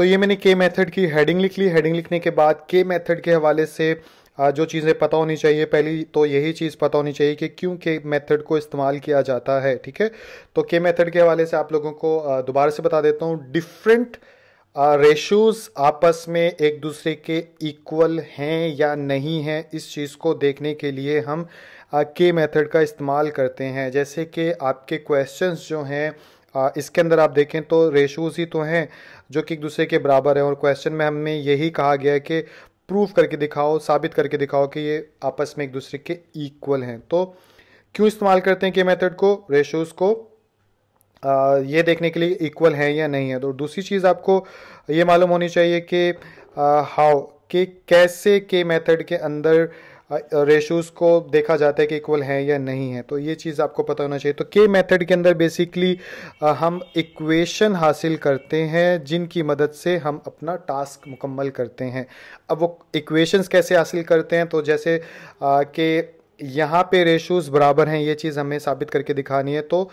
तो ये मैंने के मेथड की हेडिंग लिख ली हेडिंग लिखने के बाद के मेथड के हवाले से जो चीज़ें पता होनी चाहिए पहली तो यही चीज़ पता होनी चाहिए कि क्यों के मेथड को इस्तेमाल किया जाता है ठीक है तो के मेथड के हवाले से आप लोगों को दोबारा से बता देता हूँ डिफरेंट रेशोज़ आपस में एक दूसरे के इक्वल हैं या नहीं हैं इस चीज़ को देखने के लिए हम के मेथड का इस्तेमाल करते हैं जैसे कि आपके क्वेश्चंस जो हैं इसके अंदर आप देखें तो रेशोज़ ही तो हैं जो कि एक दूसरे के बराबर है और क्वेश्चन में हमें यही कहा गया है कि प्रूफ करके दिखाओ साबित करके दिखाओ कि ये आपस में एक दूसरे के इक्वल हैं तो क्यों इस्तेमाल करते हैं कि मेथड को रेशोज़ को आ, ये देखने के लिए इक्वल है या नहीं है तो दूसरी चीज़ आपको ये मालूम होनी चाहिए कि हाउ के कैसे के मेथड के अंदर रेशोज को देखा जाता है कि इक्वल है या नहीं है तो ये चीज़ आपको पता होना चाहिए तो के मेथड के अंदर बेसिकली हम इक्वेशन हासिल करते हैं जिनकी मदद से हम अपना टास्क मुकम्मल करते हैं अब वो इक्वेशंस कैसे हासिल करते हैं तो जैसे के यहाँ पे रेशोज़ बराबर हैं ये चीज़ हमें साबित करके दिखानी है तो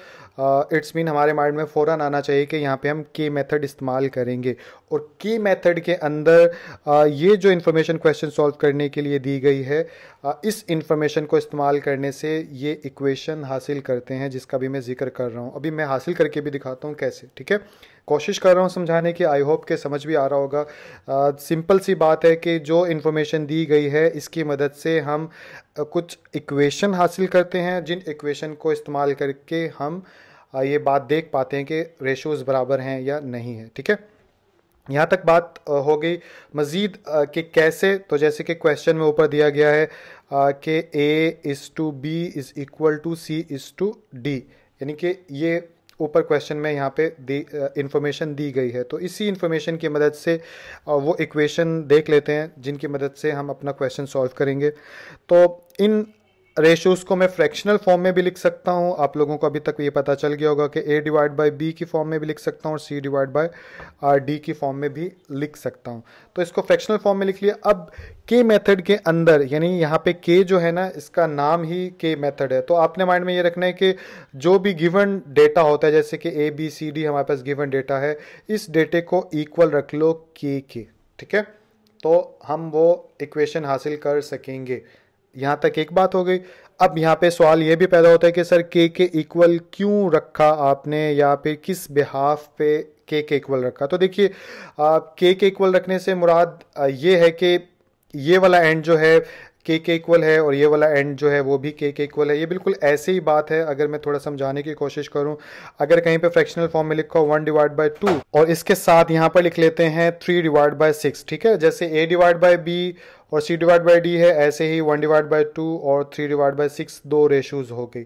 इट्स uh, मीन हमारे माइंड में फ़ौरन आना चाहिए कि यहाँ पे हम के मेथड इस्तेमाल करेंगे और के मेथड के अंदर uh, ये जो इन्फॉर्मेशन क्वेश्चन सॉल्व करने के लिए दी गई है uh, इस इन्फॉर्मेशन को इस्तेमाल करने से ये इक्वेशन हासिल करते हैं जिसका भी मैं जिक्र कर रहा हूँ अभी मैं हासिल करके भी दिखाता हूँ कैसे ठीक है कोशिश कर रहा हूँ समझाने की आई होप के समझ भी आ रहा होगा सिंपल सी बात है कि जो इन्फॉर्मेशन दी गई है इसकी मदद से हम कुछ इक्वेशन हासिल करते हैं जिन इक्वेशन को इस्तेमाल करके हम ये बात देख पाते हैं कि रेशोज़ बराबर हैं या नहीं है ठीक है यहाँ तक बात हो गई मज़ीद कि कैसे तो जैसे कि क्वेश्चन में ऊपर दिया गया है कि A is to B is equal to C is to D यानी कि ये ऊपर क्वेश्चन में यहाँ पे दी इन्फॉर्मेशन दी गई है तो इसी इन्फॉर्मेशन की मदद से वो इक्वेशन देख लेते हैं जिनकी मदद से हम अपना क्वेश्चन सॉल्व करेंगे तो इन रेशोज को मैं फ्रैक्शनल फॉर्म में भी लिख सकता हूँ आप लोगों को अभी तक ये पता चल गया होगा कि ए डिवाइड बाई बी की फॉर्म में भी लिख सकता हूँ और C divide by R D की फॉर्म में भी लिख सकता हूँ तो इसको फ्रैक्शनल फॉर्म में लिख लिया अब के मेथड के अंदर यानी यहाँ पे के जो है ना इसका नाम ही के मेथड है तो आपने माइंड में ये रखना है कि जो भी गिवन डेटा होता है जैसे कि ए बी सी डी हमारे पास गिवन डेटा है इस डेटे को इक्वल रख लो के के ठीक है तो हम वो इक्वेशन हासिल कर सकेंगे यहाँ तक एक बात हो गई अब यहाँ पे सवाल ये भी पैदा होता है कि सर के के इक्वल क्यों रखा आपने या फिर किस बिहाफ पे के के इक्वल रखा तो देखिए के के इक्वल रखने से मुराद ये है कि ये वाला एंड जो है के के इक्वल है और ये वाला एंड जो है वो भी के के इक्वल है ये बिल्कुल ऐसे ही बात है अगर मैं थोड़ा समझाने की कोशिश करूं अगर कहीं पे फ्रैक्शनल फॉर्म में लिखा हो वन डिवाइड बाय टू और इसके साथ यहाँ पर लिख लेते हैं थ्री डिवाइड बाई सिक्स ठीक है जैसे ए डिवाइड बाय बी और सी डिवाइड बाई डी है ऐसे ही वन डिवाइड बाई टू और थ्री डिवाइड बाई सिक्स दो रेशोज़ हो गई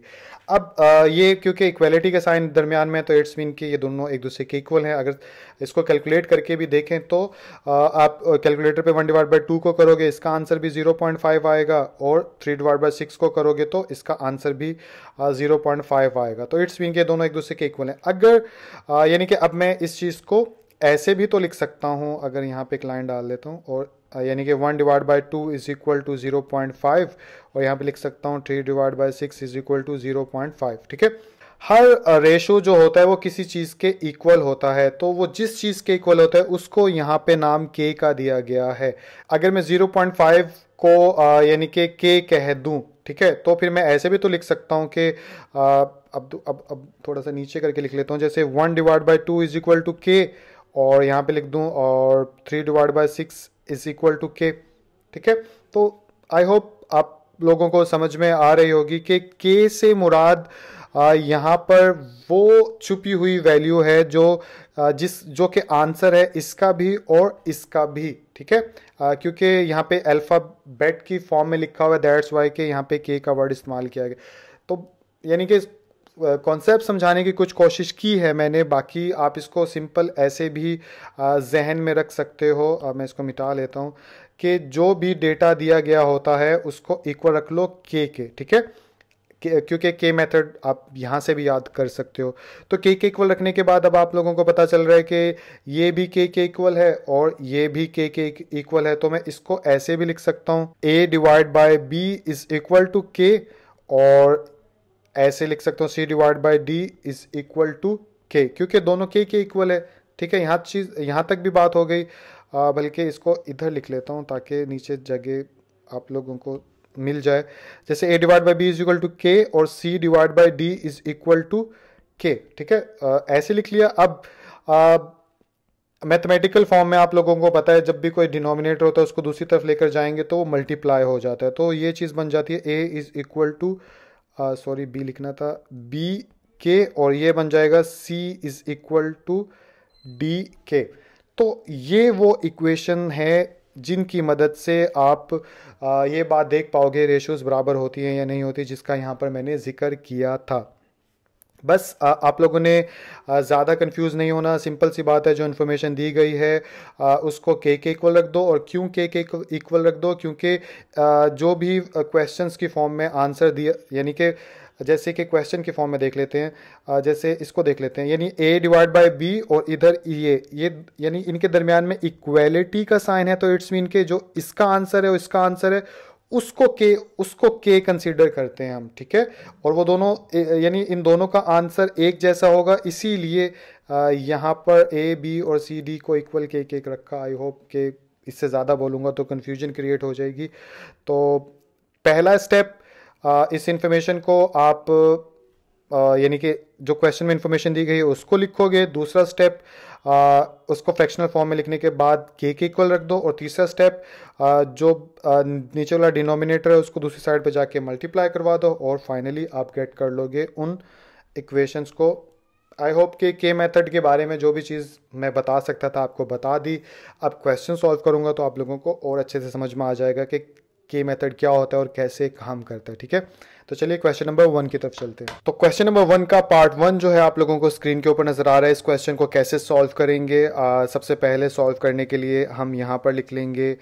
अब आ, ये क्योंकि इक्वलिटी के साइन दरमियान में तो इट्स मीन कि ये दोनों एक दूसरे के इक्वल हैं अगर इसको कैलकुलेट करके भी देखें तो आ, आप कैलकुलेटर पे वन डिवाइड बाई टू को करोगे इसका आंसर भी ज़ीरो पॉइंट फाइव आएगा और थ्री डिवाइड बाई सिक्स को करोगे तो इसका आंसर भी ज़ीरो पॉइंट फाइव आएगा तो इट्स मीन के दोनों एक दूसरे के इक्वल हैं अगर यानी कि अब मैं इस चीज़ को ऐसे भी तो लिख सकता हूँ अगर यहाँ पे एक लाइन डाल लेता हूँ और यानी कि one divide by two is equal to zero point five और यहाँ पे लिख सकता हूँ three divide by six is equal to zero point five ठीक है हर रेशो जो होता है वो किसी चीज़ के इक्वल होता है तो वो जिस चीज़ के इक्वल होता है उसको यहाँ पे नाम के का दिया गया है अगर मैं जीरो पॉइंट फाइव को यानी कि के कह दूँ ठीक है तो फिर मैं ऐसे भी तो लिख सकता हूँ कि अब अब अब थोड़ा सा नीचे करके लिख लेता हूँ जैसे one divide by two is equal to K और यहाँ पे लिख दूँ और three divide by six is equal to K ठीक है तो आई होप आप लोगों को समझ में आ रही होगी कि के से मुराद यहाँ पर वो छुपी हुई वैल्यू है जो जिस जो कि आंसर है इसका भी और इसका भी ठीक है क्योंकि यहाँ पे बेट की फॉर्म में लिखा हुआ है दैट्स वाई के यहाँ पे के का वर्ड इस्तेमाल किया गया तो यानी कि कॉन्सेप्ट समझाने की कुछ कोशिश की है मैंने बाकी आप इसको सिंपल ऐसे भी जहन में रख सकते हो मैं इसको मिटा लेता हूँ कि जो भी डेटा दिया गया होता है उसको इक्वल रख लो के के ठीक है क्योंकि के मेथड आप यहाँ से भी याद कर सकते हो तो के के इक्वल रखने के बाद अब आप लोगों को पता चल रहा है कि ये भी के के इक्वल है और ये भी के के इक्वल है तो मैं इसको ऐसे भी लिख सकता हूँ A divide by B is equal to K और ऐसे लिख सकता हूँ C divide by D is equal to K क्योंकि दोनों के के इक्वल है ठीक है यहाँ चीज़ यहाँ तक भी बात हो गई बल्कि इसको इधर लिख लेता हूँ ताकि नीचे जगह आप लोगों को मिल जाए जैसे A divide by B is equal to K और C divide by D is equal to K ठीक है ऐसे लिख लिया अब मैथमेटिकल फॉर्म में आप लोगों को पता है जब भी कोई डिनोमिनेटर होता है उसको दूसरी तरफ लेकर जाएंगे तो वो मल्टीप्लाई हो जाता है तो ये चीज़ बन जाती है A is equal to sorry B लिखना था बी के और ये बन जाएगा C is equal to D K तो ये वो इक्वेशन है जिनकी मदद से आप आ, ये बात देख पाओगे रेशोज़ बराबर होती हैं या नहीं होती जिसका यहाँ पर मैंने जिक्र किया था बस आ, आप लोगों ने ज़्यादा कंफ्यूज नहीं होना सिंपल सी बात है जो इन्फॉर्मेशन दी गई है आ, उसको के के इक्वल रख दो और क्यों के के इक्वल रख दो क्योंकि जो भी क्वेश्चंस की फॉर्म में आंसर दिया यानी कि जैसे कि क्वेश्चन की फॉर्म में देख लेते हैं जैसे इसको देख लेते हैं यानी ए डिवाइड बाय बी और इधर ये e ये यानी इनके दरमियान में इक्वेलिटी का साइन है तो इट्स मीन के जो इसका आंसर है और इसका आंसर है उसको के उसको के कंसीडर करते हैं हम ठीक है और वो दोनों यानी इन दोनों का आंसर एक जैसा होगा इसीलिए यहाँ पर ए बी और सी डी को इक्वल के के रखा आई होप के इससे ज़्यादा बोलूँगा तो कन्फ्यूजन क्रिएट हो जाएगी तो पहला स्टेप इस इंफॉर्मेशन को आप यानी कि जो क्वेश्चन में इन्फॉर्मेशन दी गई है उसको लिखोगे दूसरा स्टेप आ, उसको फ्रैक्शनल फॉर्म में लिखने के बाद के के इक्वल रख दो और तीसरा स्टेप आ, जो नीचे वाला डिनोमिनेटर है उसको दूसरी साइड पर जाके मल्टीप्लाई करवा दो और फाइनली आप गेट कर लोगे उन इक्वेशंस को आई होप के के मेथड के बारे में जो भी चीज़ मैं बता सकता था आपको बता दी अब क्वेश्चन सॉल्व करूँगा तो आप लोगों को और अच्छे से समझ में आ जाएगा कि के मेथड क्या होता है और कैसे काम करता है ठीक है तो चलिए क्वेश्चन नंबर वन की तरफ चलते हैं तो क्वेश्चन नंबर वन का पार्ट वन जो है आप लोगों को स्क्रीन के ऊपर नजर आ रहा है इस क्वेश्चन को कैसे सॉल्व करेंगे आ, सबसे पहले सॉल्व करने के लिए हम यहाँ पर लिख लेंगे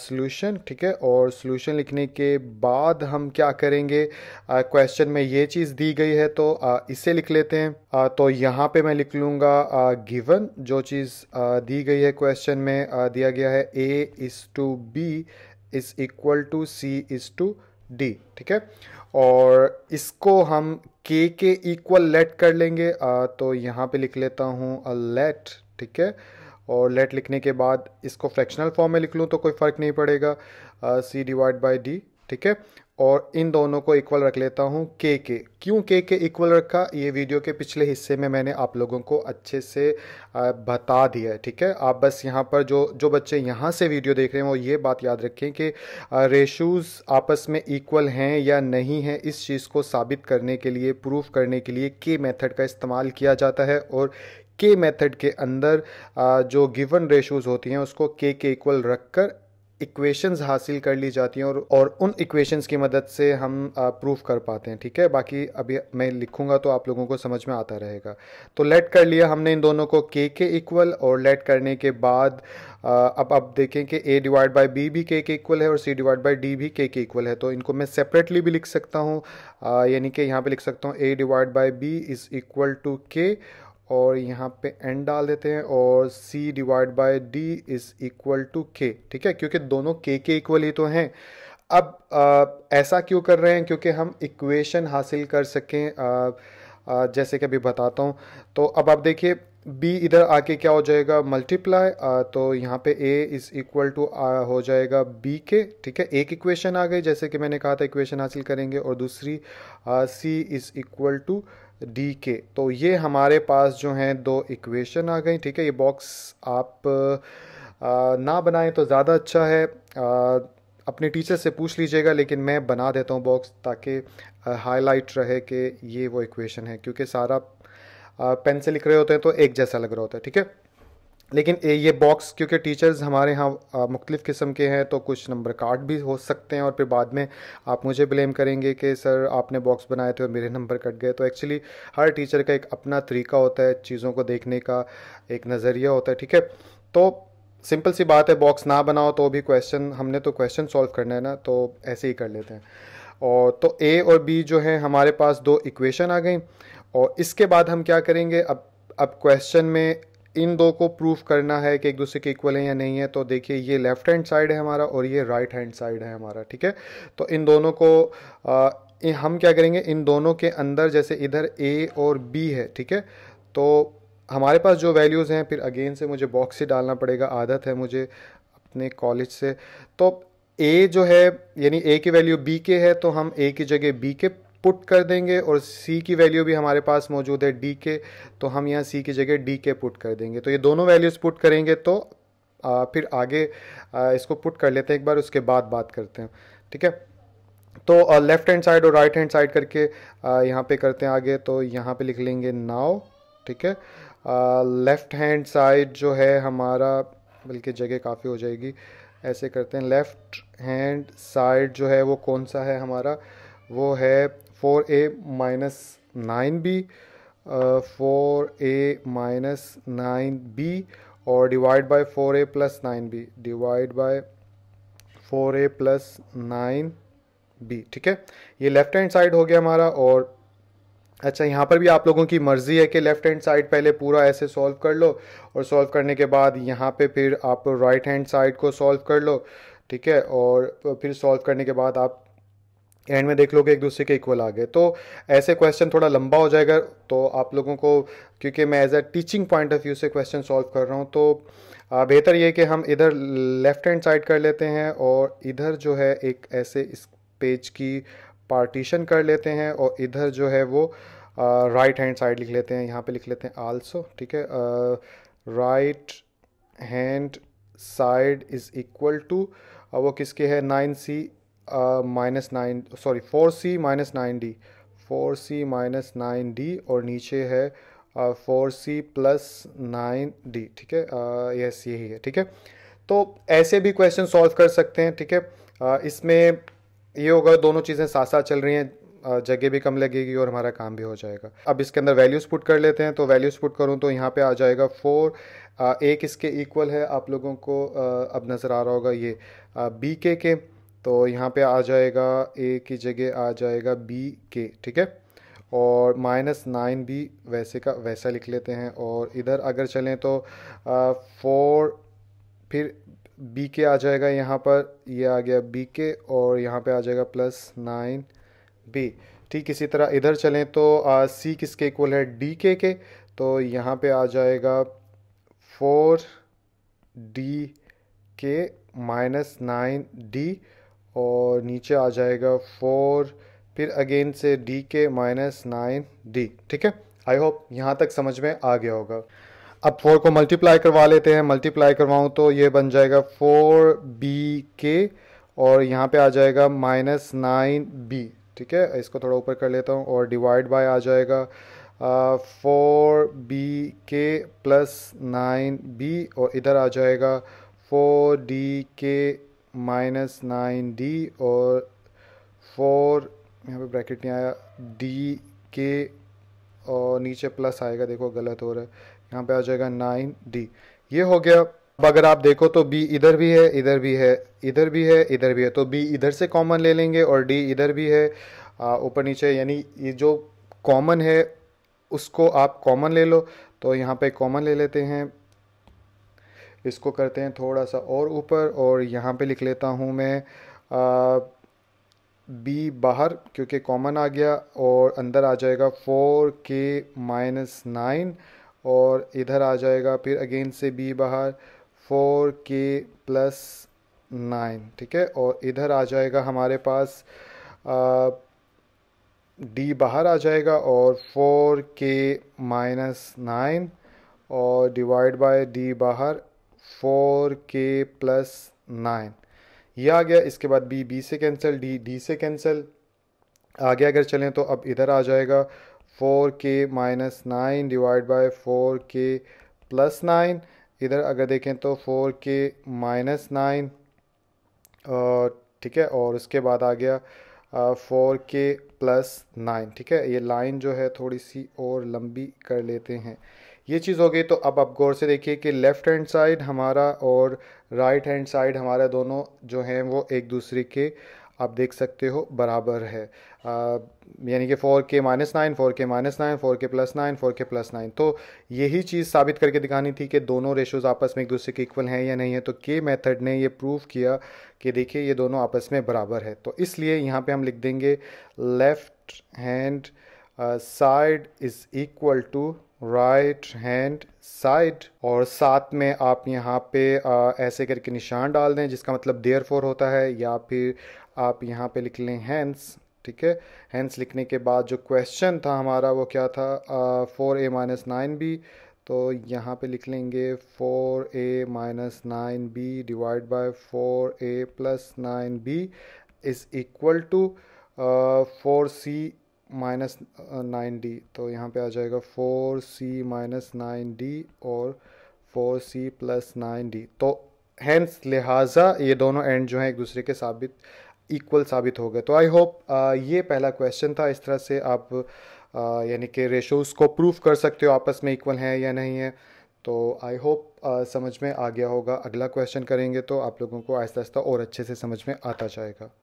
सोल्यूशन ठीक है और सोल्यूशन लिखने के बाद हम क्या करेंगे क्वेश्चन में ये चीज़ दी गई है तो आ, इसे लिख लेते हैं आ, तो यहाँ पे मैं लिख लूंगा गिवन जो चीज़ आ, दी गई है क्वेश्चन में आ, दिया गया है A is to B is equal to C is to D ठीक है और इसको हम के के इक्वल लेट कर लेंगे आ, तो यहाँ पे लिख लेता हूँ लेट ठीक है और लेट लिखने के बाद इसको फ्रैक्शनल फॉर्म में लिख लूँ तो कोई फ़र्क नहीं पड़ेगा सी डिवाइड बाई डी ठीक है और इन दोनों को इक्वल रख लेता हूँ के के क्यों के के इक्वल रखा ये वीडियो के पिछले हिस्से में मैंने आप लोगों को अच्छे से बता दिया है ठीक है आप बस यहाँ पर जो जो बच्चे यहाँ से वीडियो देख रहे हैं वो ये बात याद रखें कि रेशूज़ आपस में इक्वल हैं या नहीं हैं इस चीज़ को साबित करने के लिए प्रूफ करने के लिए के मेथड का इस्तेमाल किया जाता है और के मेथड के अंदर जो गिवन रेशोज़ होती हैं उसको के के इक्वल रख कर इक्वेशंस हासिल कर ली जाती हैं और और उन इक्वेशंस की मदद से हम प्रूफ कर पाते हैं ठीक है बाकी अभी मैं लिखूंगा तो आप लोगों को समझ में आता रहेगा तो लेट कर लिया हमने इन दोनों को के के इक्वल और लेट करने के बाद अब आप देखें कि ए डिवाइड बाई बी भी के के इक्वल है और सी डिवाइड बाई डी भी के के इक्वल है तो इनको मैं सेपरेटली भी लिख सकता हूँ यानी कि यहाँ पर लिख सकता हूँ A divide by B is equal to K और यहाँ पे एन डाल देते हैं और C divide by D is equal to K ठीक है क्योंकि दोनों के के इक्वल ही तो हैं अब आ, ऐसा क्यों कर रहे हैं क्योंकि हम इक्वेशन हासिल कर सकें आ, आ, जैसे कि अभी बताता हूँ तो अब आप देखिए बी इधर आके क्या हो जाएगा मल्टीप्लाई तो यहाँ पे ए इज़ इक्वल टू हो जाएगा बी के ठीक है एक इक्वेशन आ गई जैसे कि मैंने कहा था इक्वेशन हासिल करेंगे और दूसरी C is equal to D K तो ये हमारे पास जो हैं दो इक्वेशन आ गई ठीक है ये बॉक्स आप आ, ना बनाएं तो ज़्यादा अच्छा है आ, अपने टीचर से पूछ लीजिएगा लेकिन मैं बना देता हूँ बॉक्स ताकि हाईलाइट रहे कि ये वो इक्वेशन है क्योंकि सारा पेन से लिख रहे होते हैं तो एक जैसा लग रहा होता है ठीक है लेकिन ये बॉक्स क्योंकि टीचर्स हमारे यहाँ मुख्तलिफ़ किस्म के हैं तो कुछ नंबर कार्ड भी हो सकते हैं और फिर बाद में आप मुझे ब्लेम करेंगे कि सर आपने बॉक्स बनाए थे और मेरे नंबर कट गए तो एक्चुअली हर टीचर का एक अपना तरीका होता है चीज़ों को देखने का एक नज़रिया होता है ठीक है तो सिंपल सी बात है बॉक्स ना बनाओ तो भी क्वेश्चन हमने तो क्वेश्चन सॉल्व करना है ना तो ऐसे ही कर लेते हैं और तो ए और बी जो है हमारे पास दो इक्वेशन आ गई और इसके बाद हम क्या करेंगे अब अब क्वेश्चन में इन दो को प्रूफ करना है कि एक दूसरे के इक्वल है या नहीं है तो देखिए ये लेफ्ट हैंड साइड है हमारा और ये राइट हैंड साइड है हमारा ठीक है तो इन दोनों को आ, हम क्या करेंगे इन दोनों के अंदर जैसे इधर ए और बी है ठीक है तो हमारे पास जो वैल्यूज़ हैं फिर अगेन से मुझे बॉक्स ही डालना पड़ेगा आदत है मुझे अपने कॉलेज से तो ए जो है यानी ए की वैल्यू बी के है तो हम ए की जगह बी के पुट कर देंगे और सी की वैल्यू भी हमारे पास मौजूद है डी के तो हम यहाँ सी की जगह डी के पुट कर देंगे तो ये दोनों वैल्यूज़ पुट करेंगे तो आ, फिर आगे आ, इसको पुट कर लेते हैं एक बार उसके बाद बात करते हैं ठीक है तो लेफ़्ट हैंड साइड और राइट हैंड साइड करके यहाँ पे करते हैं आगे तो यहाँ पे लिख लेंगे नाव ठीक है लेफ़्ट हैंड साइड जो है हमारा बल्कि जगह काफ़ी हो जाएगी ऐसे करते हैं लेफ़्ट हैंड साइड जो है वो कौन सा है हमारा वो है four A minus nine B four A minus nine B और divide by four A plus nine B divide by four A plus nine B ठीक है ये लेफ्ट हैंड साइड हो गया हमारा और अच्छा यहाँ पर भी आप लोगों की मर्ज़ी है कि लेफ़्ट हैंड साइड पहले पूरा ऐसे सॉल्व कर लो और सॉल्व करने के बाद यहाँ पे फिर आप राइट हैंड साइड को सॉल्व कर लो ठीक है और फिर सॉल्व करने के बाद आप एंड में देख लोगे एक दूसरे के इक्वल आ गए तो ऐसे क्वेश्चन थोड़ा लंबा हो जाएगा तो आप लोगों को क्योंकि मैं as a teaching point of view से क्वेश्चन सॉल्व कर रहा हूँ तो बेहतर ये कि हम इधर लेफ्ट हैंड साइड कर लेते हैं और इधर जो है एक ऐसे इस पेज की पार्टीशन कर लेते हैं और इधर जो है वो राइट हैंड साइड लिख लेते हैं यहाँ पे लिख लेते हैं आल्सो ठीक है right hand side is equal to वो किसके है nine C minus nine sorry four C minus nine D four C minus nine D और नीचे है four C plus nine D ठीक है यस यही है ठीक है तो ऐसे भी क्वेश्चन सॉल्व कर सकते हैं ठीक है इसमें ये होगा दोनों चीज़ें साथ साथ चल रही हैं जगह भी कम लगेगी और हमारा काम भी हो जाएगा अब इसके अंदर वैल्यूज़ पुट कर लेते हैं तो वैल्यूज़ पुट करूँ तो यहाँ पे आ जाएगा फोर एक इसके इक्वल है आप लोगों को अब नज़र आ रहा होगा ये बी के के तो यहाँ पे आ जाएगा ए की जगह आ जाएगा बी के ठीक है और माइनस नाइन भी वैसे का वैसा लिख लेते हैं और इधर अगर चलें तो फोर फिर बी के आ जाएगा यहाँ पर ये यह आ गया बी के और यहाँ पे आ जाएगा प्लस नाइन बी ठीक इसी तरह इधर चलें तो सी किसके इक्वल है डी के के तो यहाँ पे आ जाएगा four D K minus nine D और नीचे आ जाएगा फोर फिर अगेन से D K minus nine D ठीक है आई होप यहाँ तक समझ में आ गया होगा अब फोर को मल्टीप्लाई करवा लेते हैं मल्टीप्लाई करवाऊँ तो ये बन जाएगा फोर बी के और यहाँ पे आ जाएगा माइनस नाइन बी ठीक है इसको थोड़ा ऊपर कर लेता हूँ और डिवाइड बाय आ जाएगा four B K plus nine B और इधर आ जाएगा four D K minus nine D और फोर यहाँ पे ब्रैकेट नहीं आया डी के और नीचे प्लस आएगा देखो गलत हो रहा है यहाँ पे आ जाएगा नाइन डी ये हो गया अब अगर आप देखो तो बी इधर भी है इधर भी है इधर भी है इधर भी है तो बी इधर से कॉमन ले लेंगे और डी इधर भी है ऊपर नीचे यानी ये जो कॉमन है उसको आप कॉमन ले लो तो यहाँ पे कॉमन ले लेते हैं इसको करते हैं थोड़ा सा और ऊपर और यहाँ पे लिख लेता हूँ मैं बी बाहर क्योंकि कॉमन आ गया और अंदर आ जाएगा फोर के माइनस नाइन और इधर आ जाएगा फिर अगेन से बी बाहर फोर के प्लस नाइन ठीक है और इधर आ जाएगा हमारे पास डी बाहर आ जाएगा और फोर के माइनस नाइन और डिवाइड बाय डी बाहर फोर के प्लस नाइन ये आ गया इसके बाद बी बी से कैंसिल डी डी से कैंसिल आगे अगर चलें तो अब इधर आ जाएगा four K minus nine divide by four K plus nine इधर अगर देखें तो फोर के माइनस नाइन ठीक है और उसके बाद आ गया फोर के प्लस नाइन ठीक है ये लाइन जो है थोड़ी सी और लंबी कर लेते हैं ये चीज़ हो गई तो अब आप गौर से देखिए कि लेफ़्ट हैंड साइड हमारा और राइट हैंड साइड हमारा दोनों जो हैं वो एक दूसरे के आप देख सकते हो बराबर है यानी कि four K minus nine four K minus nine four K plus nine four K plus nine तो यही चीज़ साबित करके दिखानी थी कि दोनों रेशोज़ आपस में एक दूसरे के इक्वल हैं या नहीं है तो के मेथड ने ये प्रूव किया कि देखिए ये दोनों आपस में बराबर है तो इसलिए यहाँ पे हम लिख देंगे left hand side is equal to right hand side और साथ में आप यहाँ पे आ, ऐसे करके निशान डाल दें जिसका मतलब देयर फोर होता है या फिर आप यहाँ पे लिख लें हैंस ठीक है हैंस लिखने के बाद जो क्वेश्चन था हमारा वो क्या था four A minus nine B तो यहाँ पे लिख लेंगे four A minus nine B divide by four A plus nine B is equal to four C minus nine D तो यहाँ पे आ जाएगा four C minus nine D और four C plus nine D तो हैंस लिहाजा ये दोनों एंड जो हैं एक दूसरे के साबित इक्वल साबित हो गए तो आई होप uh, ये पहला क्वेश्चन था इस तरह से आप uh, यानी कि रेशोज़ को प्रूफ कर सकते हो आपस में इक्वल हैं या नहीं है तो आई होप uh, समझ में आ गया होगा अगला क्वेश्चन करेंगे तो आप लोगों को आहिस्ता आहिस्ता और अच्छे से समझ में आता जाएगा